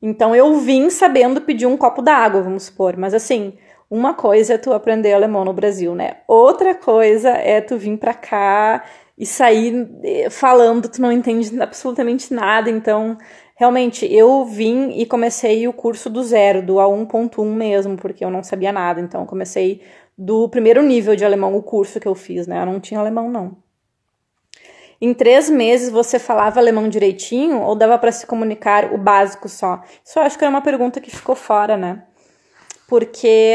Então eu vim sabendo pedir um copo d'água, vamos supor, mas assim, uma coisa é tu aprender alemão no Brasil, né? Outra coisa é tu vir pra cá e sair eh, falando, tu não entende absolutamente nada. Então, realmente, eu vim e comecei o curso do zero, do A1.1 mesmo, porque eu não sabia nada. Então, comecei do primeiro nível de alemão, o curso que eu fiz, né? Eu não tinha alemão, não. Em três meses você falava alemão direitinho ou dava para se comunicar o básico só? Isso eu acho que era é uma pergunta que ficou fora, né? porque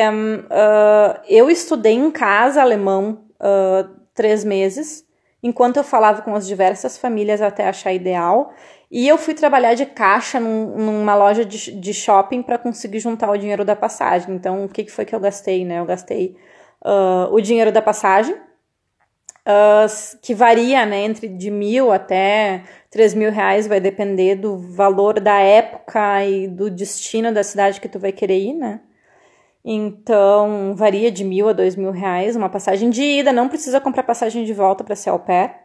uh, eu estudei em casa alemão uh, três meses, enquanto eu falava com as diversas famílias até achar ideal. E eu fui trabalhar de caixa num, numa loja de, de shopping para conseguir juntar o dinheiro da passagem. Então, o que, que foi que eu gastei, né? Eu gastei uh, o dinheiro da passagem, que varia, né, entre de mil até três mil reais, vai depender do valor da época e do destino da cidade que tu vai querer ir, né? Então, varia de mil a dois mil reais uma passagem de ida, não precisa comprar passagem de volta para ser ao pé.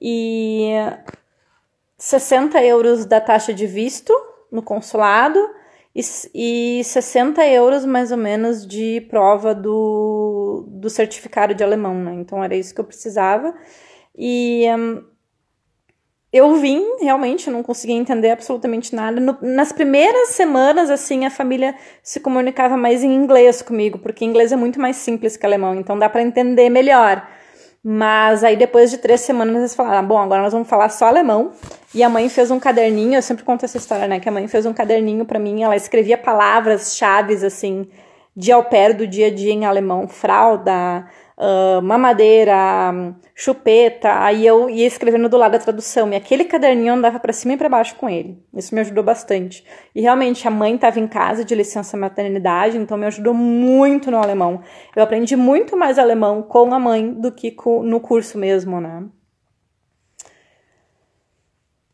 E 60 euros da taxa de visto no consulado e, e 60 euros mais ou menos de prova do, do certificado de alemão, né? Então, era isso que eu precisava. E. Um, eu vim, realmente, não conseguia entender absolutamente nada. No, nas primeiras semanas, assim, a família se comunicava mais em inglês comigo, porque inglês é muito mais simples que alemão, então dá para entender melhor. Mas aí depois de três semanas eles falaram: ah, bom, agora nós vamos falar só alemão. E a mãe fez um caderninho, eu sempre conto essa história, né? Que a mãe fez um caderninho para mim, ela escrevia palavras chaves assim de au pair do dia a dia em alemão, fralda, uh, mamadeira, chupeta, aí eu ia escrevendo do lado a tradução. E aquele caderninho andava para cima e para baixo com ele. Isso me ajudou bastante. E realmente a mãe estava em casa de licença maternidade, então me ajudou muito no alemão. Eu aprendi muito mais alemão com a mãe do que no curso mesmo, né?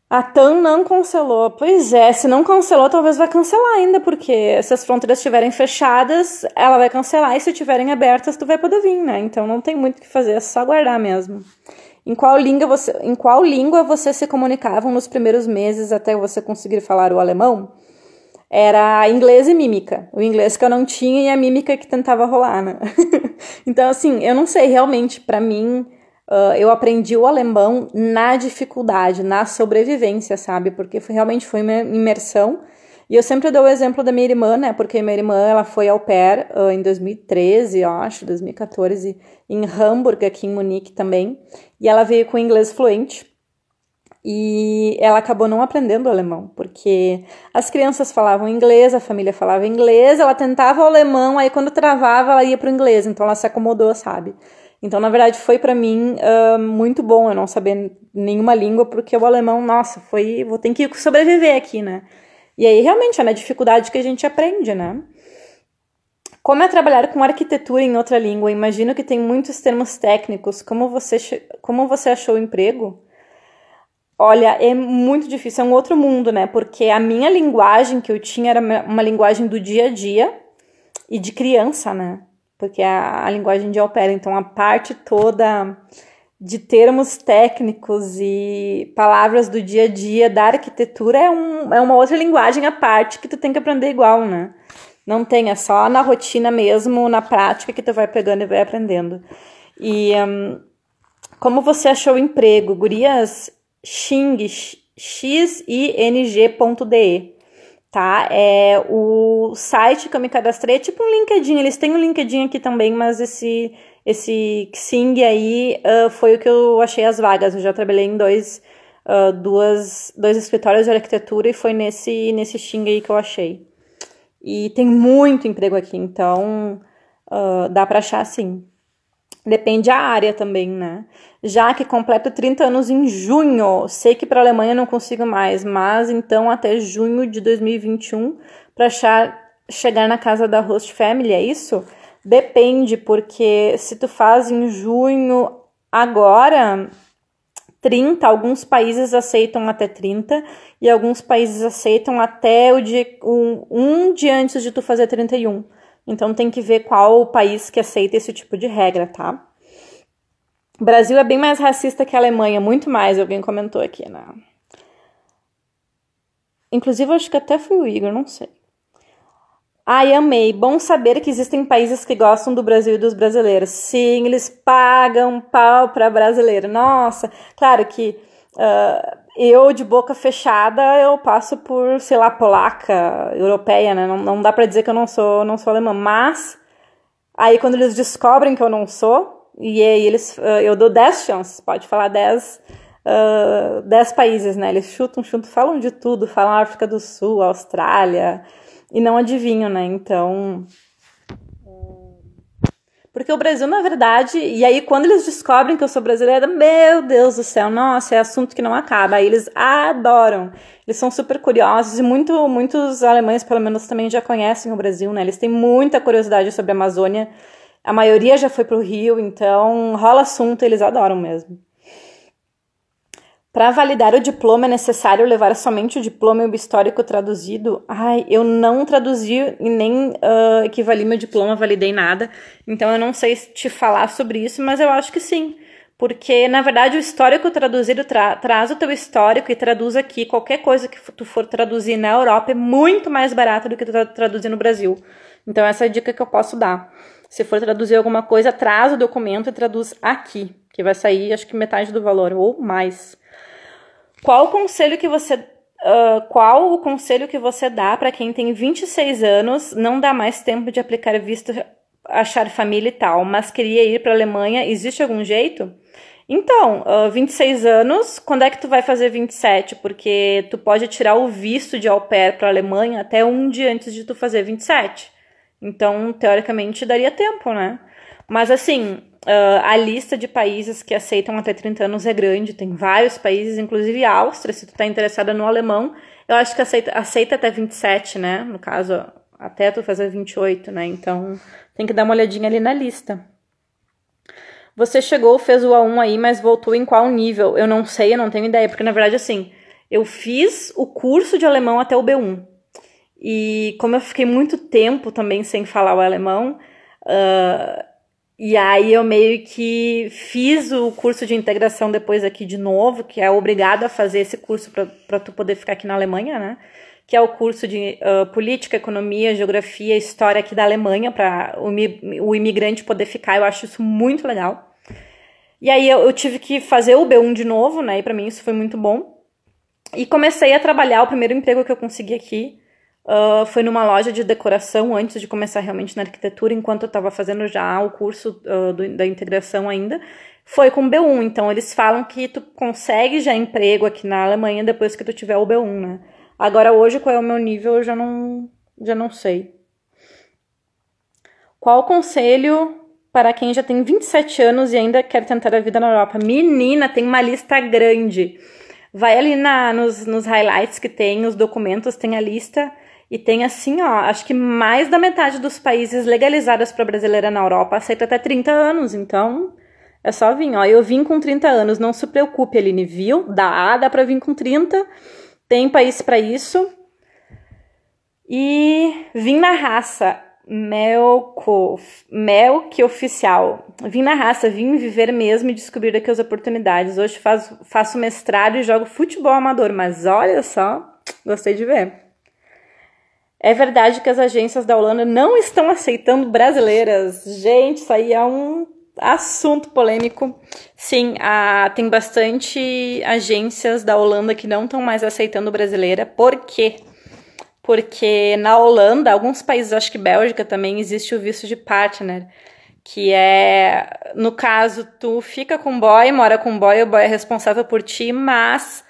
A TAM não cancelou. Pois é, se não cancelou, talvez vai cancelar ainda, porque se as fronteiras estiverem fechadas, ela vai cancelar, e se estiverem abertas, tu vai poder vir, né? Então não tem muito o que fazer, é só aguardar mesmo. Em qual, língua você, em qual língua você se comunicavam nos primeiros meses até você conseguir falar o alemão? Era inglês e mímica. O inglês que eu não tinha e a mímica que tentava rolar, né? (laughs) então, assim, eu não sei realmente, para mim, Uh, eu aprendi o alemão na dificuldade, na sobrevivência, sabe? Porque foi, realmente foi uma imersão. E eu sempre dou o exemplo da minha irmã, né? Porque minha irmã, ela foi ao pair uh, em 2013, eu acho, 2014, em Hamburgo, aqui em Munique também. E ela veio com inglês fluente. E ela acabou não aprendendo alemão, porque as crianças falavam inglês, a família falava inglês, ela tentava o alemão, aí quando travava ela ia para o inglês, então ela se acomodou, sabe? Então, na verdade, foi para mim uh, muito bom eu não saber nenhuma língua, porque o alemão, nossa, foi. Vou ter que sobreviver aqui, né? E aí, realmente, é na dificuldade que a gente aprende, né? Como é trabalhar com arquitetura em outra língua? Imagino que tem muitos termos técnicos. Como você, como você achou o emprego? Olha, é muito difícil, é um outro mundo, né? Porque a minha linguagem que eu tinha era uma linguagem do dia a dia e de criança, né? porque a, a linguagem de opera, então a parte toda de termos técnicos e palavras do dia a dia da arquitetura é, um, é uma outra linguagem à parte que tu tem que aprender igual, né? Não tem, é só na rotina mesmo, na prática que tu vai pegando e vai aprendendo. E um, como você achou o emprego? Gurias xing, x-i-n-g.de tá? É o site que eu me cadastrei, é tipo um LinkedIn, eles têm um LinkedIn aqui também, mas esse esse Xing aí uh, foi o que eu achei as vagas. Eu já trabalhei em dois, uh, duas, dois escritórios de arquitetura e foi nesse, nesse Xing aí que eu achei. E tem muito emprego aqui, então uh, dá para achar sim. Depende a área também, né? Já que completo 30 anos em junho. Sei que para a Alemanha não consigo mais, mas então até junho de 2021 para chegar na casa da host family, é isso? Depende, porque se tu faz em junho agora, 30, alguns países aceitam até 30 e alguns países aceitam até o dia um, um dia antes de tu fazer 31. Então tem que ver qual o país que aceita esse tipo de regra, tá? O Brasil é bem mais racista que a Alemanha, muito mais, alguém comentou aqui, né? Inclusive, acho que até foi o Igor, não sei. Ai, amei. Bom saber que existem países que gostam do Brasil e dos brasileiros. Sim, eles pagam pau para brasileiro. Nossa, claro que uh, eu, de boca fechada, eu passo por, sei lá, polaca, europeia, né? Não, não dá para dizer que eu não sou, não sou alemã. Mas, aí quando eles descobrem que eu não sou, e aí eles, ah, eu dou 10 chances, pode falar 10 uh, ah, dez países, né? Eles chutam, chutam, falam de tudo, falam África do Sul, Austrália, e não adivinham, né? Então, porque o Brasil, na verdade, e aí quando eles descobrem que eu sou brasileira, meu Deus do céu, nossa, é assunto que não acaba. Aí eles adoram. Eles são super curiosos e muito, muitos alemães, pelo menos, também já conhecem o Brasil, né? Eles têm muita curiosidade sobre a Amazônia. A maioria já foi para o Rio, então rola assunto, eles adoram mesmo. Para validar o diploma é necessário levar somente o diploma e o histórico traduzido. Ai, eu não traduzi e nem uh, equivali meu diploma, validei nada. Então eu não sei te falar sobre isso, mas eu acho que sim. Porque, na verdade, o histórico traduzido tra traz o teu histórico e traduz aqui. Qualquer coisa que tu for traduzir na Europa é muito mais barata do que tu tá traduzir no Brasil. Então, essa é a dica que eu posso dar. Se for traduzir alguma coisa, traz o documento e traduz aqui, que vai sair acho que metade do valor ou mais. Qual conselho que você Uh, qual o conselho que você dá para quem tem 26 anos, não dá mais tempo de aplicar visto, achar família e tal, mas queria ir para a Alemanha, existe algum jeito? Então, uh, ah, 26 anos, quando é que tu vai fazer 27? Porque tu pode tirar o visto de au pair para a Alemanha até um dia antes de tu fazer 27. Então, teoricamente, daria tempo, né? Mas assim, Uh, a lista de países que aceitam até 30 anos é grande, tem vários países, inclusive a Áustria, se tu tá interessada no alemão, eu acho que aceita, aceita até 27, né? No caso, até tu fazer 28, né? Então, tem que dar uma olhadinha ali na lista. Você chegou, fez o A1 aí, mas voltou em qual nível? Eu não sei, eu não tenho ideia, porque na verdade, assim, eu fiz o curso de alemão até o B1. E como eu fiquei muito tempo também sem falar o alemão, uh, e aí eu meio que fiz o curso de integração depois aqui de novo, que é obrigado a fazer esse curso para tu poder ficar aqui na Alemanha, né? Que é o curso de uh, política, economia, geografia, história aqui da Alemanha para o, o, imigrante poder ficar. Eu acho isso muito legal. E aí eu, eu tive que fazer o B1 de novo, né? E para mim isso foi muito bom. E comecei a trabalhar o primeiro emprego que eu consegui aqui Uh, foi numa loja de decoração antes de começar realmente na arquitetura, enquanto eu estava fazendo já o curso uh, do, da integração ainda. Foi com B1, então eles falam que tu consegue já emprego aqui na Alemanha depois que tu tiver o B1, né? Agora hoje qual é o meu nível eu já não, já não sei. Qual o conselho para quem já tem 27 anos e ainda quer tentar a vida na Europa? Menina, tem uma lista grande. Vai ali na, nos, nos highlights que tem, os documentos, tem a lista e tem assim, ó, acho que mais da metade dos países legalizados para brasileira na Europa aceita até 30 anos, então é só vir, ó. Eu vim com 30 anos, não se preocupe, Aline, viu? Dá, dá para vir com 30. Tem país para isso. E vim na raça, Melco, Melk Oficial. Vim na raça, vim viver mesmo e descobrir aqui as oportunidades. Hoje faz, faço mestrado e jogo futebol amador, mas olha só, gostei de ver. É verdade que as agências da Holanda não estão aceitando brasileiras. Gente, isso aí é um assunto polêmico. Sim, a, tem bastante agências da Holanda que não estão mais aceitando brasileira. Por quê? Porque na Holanda, alguns países, acho que Bélgica também, existe o visto de partner. Que é, no caso, tu fica com o boy, mora com o boy, o boy é responsável por ti, mas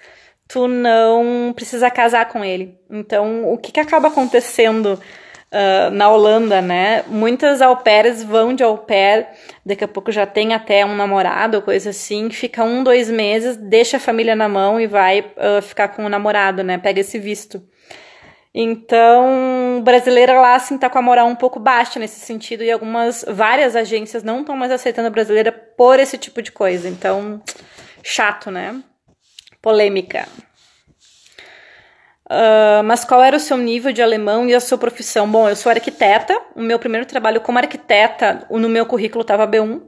tu não precisa casar com ele. Então, o que, que acaba acontecendo uh, na Holanda, né? Muitas au pairs vão de au pair, daqui a pouco já tem até um namorado, coisa assim, fica um, dois meses, deixa a família na mão e vai uh, ficar com o namorado, né? Pega esse visto. Então, brasileira lá, assim, tá com a moral um pouco baixa nesse sentido e algumas, várias agências não estão mais aceitando a brasileira por esse tipo de coisa. Então, chato, né? Polêmica. Uh, mas qual era o seu nível de alemão e a sua profissão? Bom, eu sou arquiteta. O meu primeiro trabalho como arquiteta no meu currículo estava B1.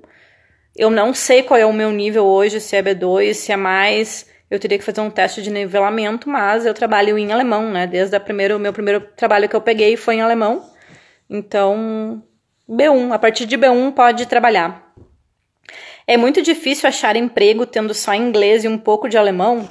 Eu não sei qual é o meu nível hoje, se é B2, se é mais. Eu teria que fazer um teste de nivelamento, mas eu trabalho em alemão, né? Desde o meu primeiro trabalho que eu peguei foi em alemão. Então, B1. A partir de B1 pode trabalhar. É muito difícil achar emprego tendo só inglês e um pouco de alemão?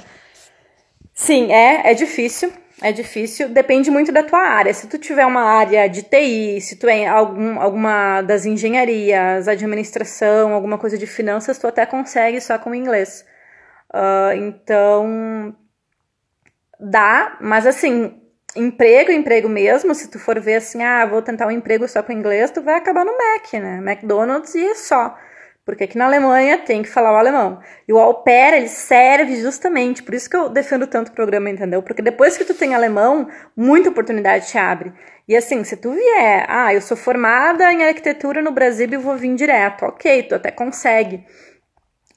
Sim, é, é difícil. É difícil, depende muito da tua área. Se tu tiver uma área de TI, se tu é algum, alguma das engenharias, administração, alguma coisa de finanças, tu até consegue só com inglês. Uh, então, dá, mas assim, emprego, emprego mesmo, se tu for ver assim, ah, vou tentar um emprego só com inglês, tu vai acabar no Mac, né? McDonald's e só. Porque aqui na Alemanha tem que falar o alemão. E o au pair, ele serve justamente, por isso que eu defendo tanto o programa, entendeu? Porque depois que tu tem alemão, muita oportunidade te abre. E assim, se tu vier, ah, eu sou formada em arquitetura no Brasil e vou vir direto. Ok, tu até consegue.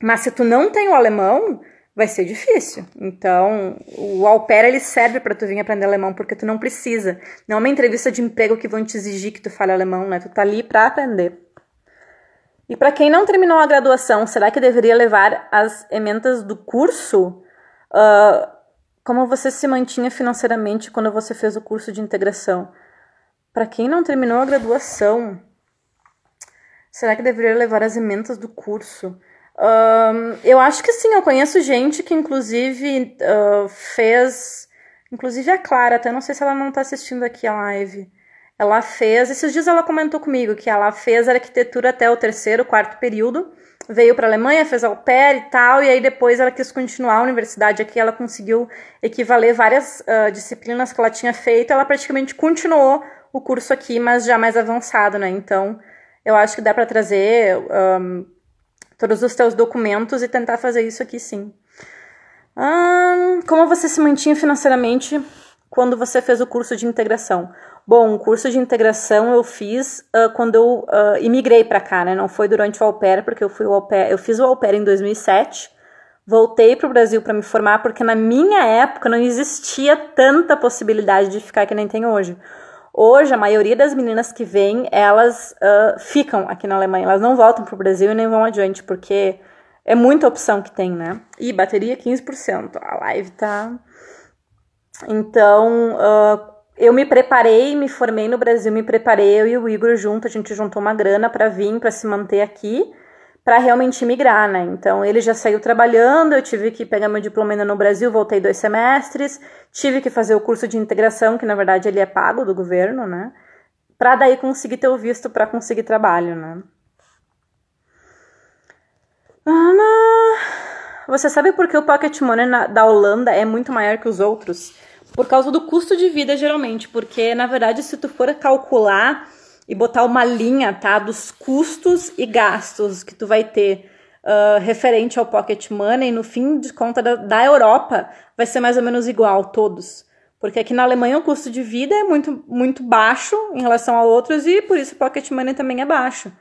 Mas se tu não tem o alemão, vai ser difícil. Então, o au pair, ele serve para tu vir aprender alemão, porque tu não precisa. Não é uma entrevista de emprego que vão te exigir que tu fale alemão, né? Tu tá ali para aprender. E para quem não terminou a graduação, será que deveria levar as emendas do curso? Uh, como você se mantinha financeiramente quando você fez o curso de integração? Para quem não terminou a graduação, será que deveria levar as emendas do curso? Ah, eu acho que sim, eu conheço gente que inclusive uh, fez. Inclusive a Clara, até tá? não sei se ela não está assistindo aqui a live. Ela fez, esses dias ela comentou comigo que ela fez arquitetura até o terceiro, quarto período, veio para a Alemanha, fez au pair e tal, e aí depois ela quis continuar a universidade aqui, ela conseguiu equivaler várias uh, disciplinas que ela tinha feito, ela praticamente continuou o curso aqui, mas já mais avançado, né? Então, eu acho que dá para trazer um, todos os teus documentos e tentar fazer isso aqui sim. como você se mantinha financeiramente quando você fez o curso de integração? Bom, o curso de integração eu fiz uh, quando eu uh, imigrei para cá, né? Não foi durante o au pair, porque eu fui o au pair, eu fiz o au pair em 2007. Voltei para o Brasil para me formar, porque na minha época não existia tanta possibilidade de ficar que nem tem hoje. Hoje, a maioria das meninas que vêm, elas uh, ficam aqui na Alemanha, elas não voltam para o Brasil e nem vão adiante, porque é muita opção que tem, né? E bateria 15%, a live tá. Então, uh, eu me preparei, me formei no Brasil, me preparei eu e o Igor junto, a gente juntou uma grana para vir, para se manter aqui, para realmente migrar, né? Então ele já saiu trabalhando, eu tive que pegar meu diploma ainda no Brasil, voltei dois semestres, tive que fazer o curso de integração, que na verdade ele é pago do governo, né? Para daí conseguir ter o visto para conseguir trabalho, né? Você sabe por que o pocket money da Holanda é muito maior que os outros? Por causa do custo de vida, geralmente, porque na verdade, se tu for calcular e botar uma linha, tá, dos custos e gastos que tu vai ter uh, referente ao pocket money, no fim de conta da, da Europa, vai ser mais ou menos igual todos. Porque aqui na Alemanha o custo de vida é muito, muito baixo em relação a outros e por isso o pocket money também é baixo.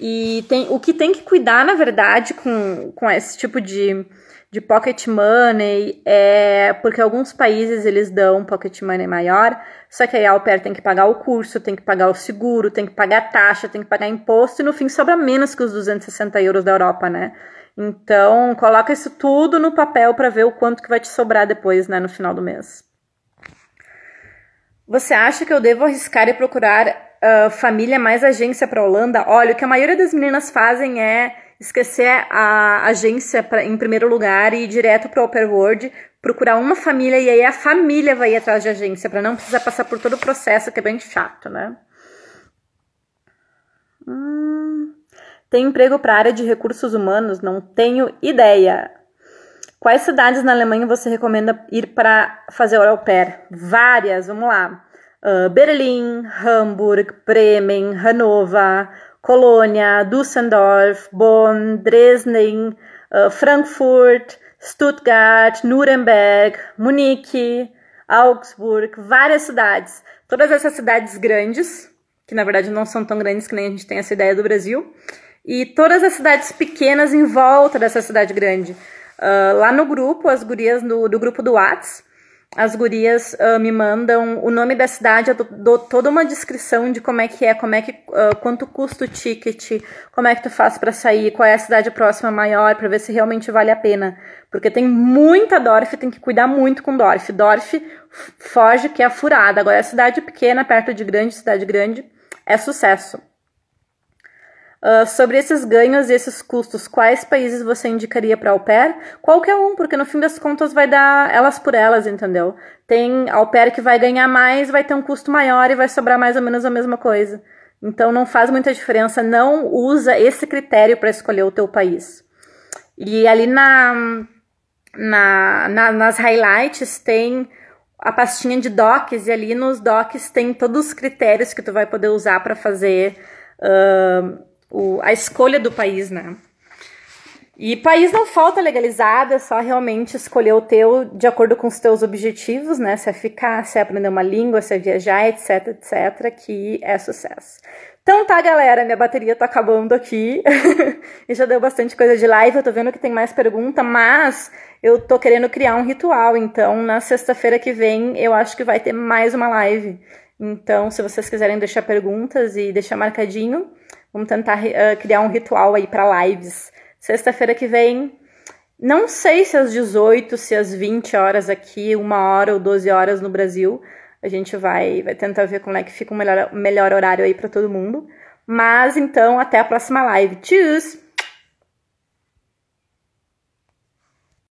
E tem, o que tem que cuidar, na verdade, com, com esse tipo de de pocket money, é, porque alguns países eles dão pocket money maior, só que aí a Alper tem que pagar o curso, tem que pagar o seguro, tem que pagar taxa, tem que pagar imposto, e no fim sobra menos que os 260 euros da Europa, né? Então, coloca isso tudo no papel para ver o quanto que vai te sobrar depois, né, no final do mês. Você acha que eu devo arriscar e procurar uh, família mais agência para Holanda? Olha, o que a maioria das meninas fazem é esquecer a agência pra, em primeiro lugar e ir direto para o Upper World, procurar uma família e aí a família vai ir atrás de agência, para não precisar passar por todo o processo, que é bem chato, né? Hum, tem emprego para a área de recursos humanos? Não tenho ideia. Quais cidades na Alemanha você recomenda ir para fazer o au pair? Várias, vamos lá. Uh, Berlim, Hamburg, Bremen, Hanover, Colônia, Düsseldorf, Bonn, Dresden, eh, Frankfurt, Stuttgart, Nuremberg, Munique, Augsburg, várias cidades. Todas essas cidades grandes, que na verdade não são tão grandes que nem a gente tem essa ideia do Brasil, e todas as cidades pequenas em volta dessa cidade grande. Uh, lá no grupo, as gurias do, do grupo do Whats, as gurias uh, me mandam o nome da cidade, eu dou toda uma descrição de como é que é, como é que uh, quanto custa o ticket, como é que tu faz para sair, qual é a cidade próxima maior, para ver se realmente vale a pena, porque tem muita Dorf, tem que cuidar muito com Dorf. Dorf foge que é furada. Agora a cidade pequena perto de grande cidade grande é sucesso. Ah, sobre esses ganhos e esses custos, quais países você indicaria para au pair? Qualquer um, porque no fim das contas vai dar elas por elas, entendeu? Tem au pair que vai ganhar mais, vai ter um custo maior e vai sobrar mais ou menos a mesma coisa. Então não faz muita diferença, não usa esse critério para escolher o teu país. E ali na, na, na, nas highlights tem a pastinha de docs e ali nos docs tem todos os critérios que tu vai poder usar para fazer uh, o, a escolha do país, né? E país não falta legalizado, é só realmente escolher o teu de acordo com os teus objetivos, né? Se é ficar, se é aprender uma língua, se é viajar, etc, etc, que é sucesso. Então tá, galera, minha bateria tá acabando aqui. (laughs) e já deu bastante coisa de live, eu tô vendo que tem mais pergunta, mas eu tô querendo criar um ritual, então na sexta-feira que vem eu acho que vai ter mais uma live. Então, se vocês quiserem deixar perguntas e deixar marcadinho, Vamos tentar uh, criar um ritual aí para lives. Sexta-feira que vem, não sei se às 18, se às 20 horas aqui, uma hora ou 12 horas no Brasil. A gente vai, vai tentar ver como é que fica o melhor, melhor horário aí para todo mundo. Mas então, até a próxima live. Tchau!